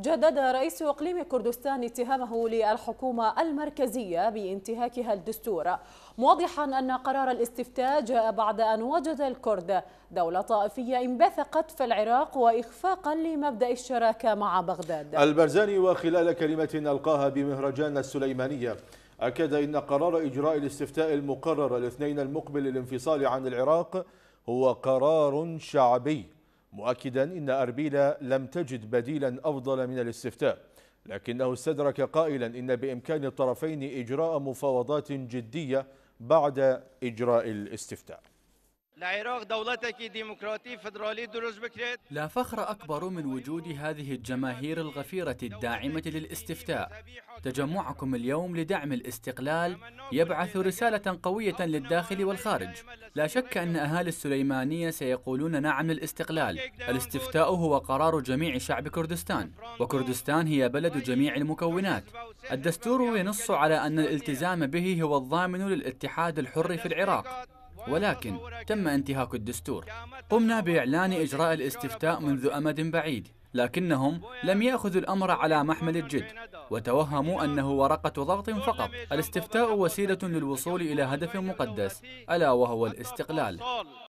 جدد رئيس اقليم كردستان اتهامه للحكومه المركزيه بانتهاكها الدستور موضحا ان قرار الاستفتاء جاء بعد ان وجد الكرد دوله طائفيه انبثقت في العراق واخفاقا لمبدا الشراكه مع بغداد. البرزاني وخلال كلمه القاها بمهرجان السليمانيه اكد ان قرار اجراء الاستفتاء المقرر الاثنين المقبل للانفصال عن العراق هو قرار شعبي مؤكدا إن أربيل لم تجد بديلا أفضل من الاستفتاء لكنه استدرك قائلا إن بإمكان الطرفين إجراء مفاوضات جدية بعد إجراء الاستفتاء العراق دولتك ديمقراطي فدرالي دروز بكريت لا فخر أكبر من وجود هذه الجماهير الغفيرة الداعمة للاستفتاء تجمعكم اليوم لدعم الاستقلال يبعث رسالة قوية للداخل والخارج لا شك أن أهالي السليمانية سيقولون نعم للاستقلال الاستفتاء هو قرار جميع شعب كردستان وكردستان هي بلد جميع المكونات الدستور ينص على أن الالتزام به هو الضامن للاتحاد الحر في العراق ولكن تم انتهاك الدستور قمنا بإعلان إجراء الاستفتاء منذ أمد بعيد لكنهم لم يأخذوا الأمر على محمل الجد وتوهموا أنه ورقة ضغط فقط الاستفتاء وسيلة للوصول إلى هدف مقدس ألا وهو الاستقلال